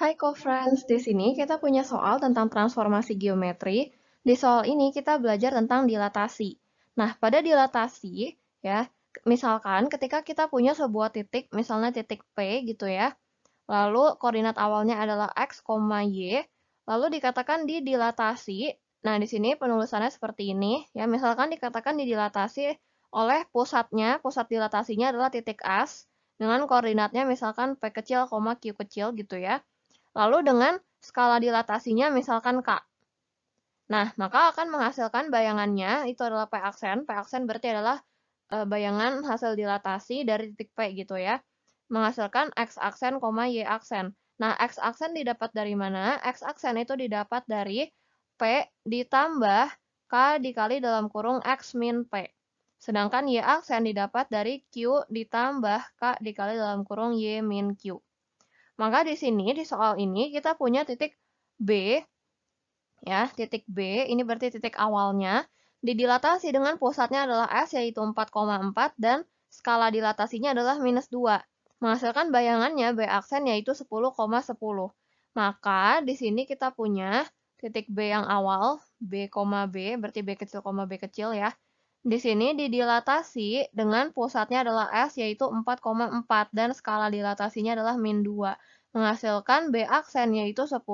Hai co-friends, di sini kita punya soal tentang transformasi geometri. Di soal ini kita belajar tentang dilatasi. Nah, pada dilatasi, ya, misalkan ketika kita punya sebuah titik, misalnya titik P gitu ya, lalu koordinat awalnya adalah X, Y, lalu dikatakan di dilatasi. Nah, di sini penulisannya seperti ini, ya, misalkan dikatakan di dilatasi oleh pusatnya, pusat dilatasinya adalah titik S, dengan koordinatnya misalkan P kecil, Q kecil gitu ya lalu dengan skala dilatasinya misalkan K. Nah, maka akan menghasilkan bayangannya, itu adalah P aksen. P aksen berarti adalah e, bayangan hasil dilatasi dari titik P gitu ya. Menghasilkan X aksen, Y aksen. Nah, X aksen didapat dari mana? X aksen itu didapat dari P ditambah K dikali dalam kurung X min P. Sedangkan Y aksen didapat dari Q ditambah K dikali dalam kurung Y min Q. Maka di sini, di soal ini, kita punya titik B. ya Titik B, ini berarti titik awalnya. Didilatasi dengan pusatnya adalah S, yaitu 4,4, dan skala dilatasinya adalah minus 2. Menghasilkan bayangannya B aksen, yaitu 10,10. ,10. Maka di sini kita punya titik B yang awal, B, B, berarti B kecil, B kecil ya. Di sini didilatasi dengan pusatnya adalah S yaitu 4,4 dan skala dilatasinya adalah min 2. Menghasilkan B aksen yaitu 10,10. ,10.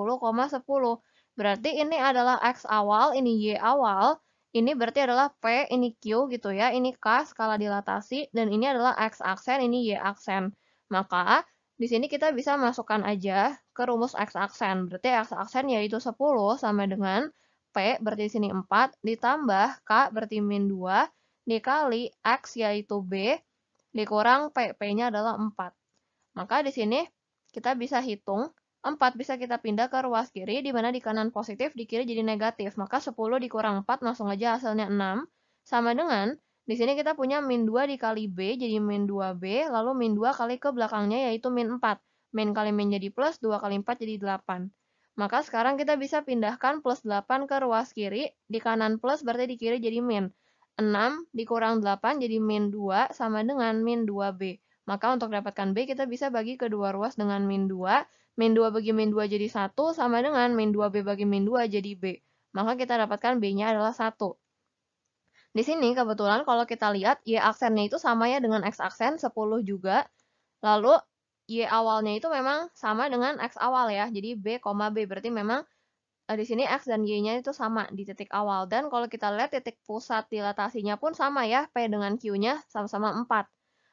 Berarti ini adalah X awal, ini Y awal, ini berarti adalah P, ini Q gitu ya, ini K skala dilatasi, dan ini adalah X aksen, ini Y aksen. Maka di sini kita bisa masukkan aja ke rumus X aksen, berarti X aksen yaitu 10 sama dengan P berarti di sini 4, ditambah K berarti min 2, dikali X yaitu B, dikurang P, P-nya adalah 4. Maka di sini kita bisa hitung 4 bisa kita pindah ke ruas kiri, di mana di kanan positif, di kiri jadi negatif. Maka 10 dikurang 4 langsung aja hasilnya 6. Sama dengan, di sini kita punya min 2 dikali B, jadi min 2B, lalu min 2 kali ke belakangnya yaitu min 4. Min kali min jadi plus, 2 kali 4 jadi 8. Maka sekarang kita bisa pindahkan plus 8 ke ruas kiri. Di kanan plus berarti di kiri jadi min. 6 dikurang 8 jadi min 2 sama dengan min 2B. Maka untuk dapatkan B kita bisa bagi kedua ruas dengan min 2. Min 2 bagi min 2 jadi 1 sama dengan min 2B bagi min 2 jadi B. Maka kita dapatkan B-nya adalah 1. Di sini kebetulan kalau kita lihat Y aksennya itu sama ya dengan X aksen 10 juga. Lalu Y awalnya itu memang sama dengan X awal ya. Jadi B, B berarti memang eh, di sini X dan Y-nya itu sama di titik awal. Dan kalau kita lihat titik pusat dilatasinya pun sama ya, P dengan Q-nya sama-sama 4.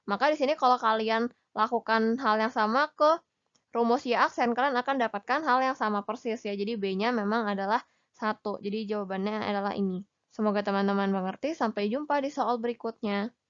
Maka di sini kalau kalian lakukan hal yang sama ke rumus Y aksen, kalian akan dapatkan hal yang sama persis ya. Jadi B-nya memang adalah satu. Jadi jawabannya adalah ini. Semoga teman-teman mengerti. Sampai jumpa di soal berikutnya.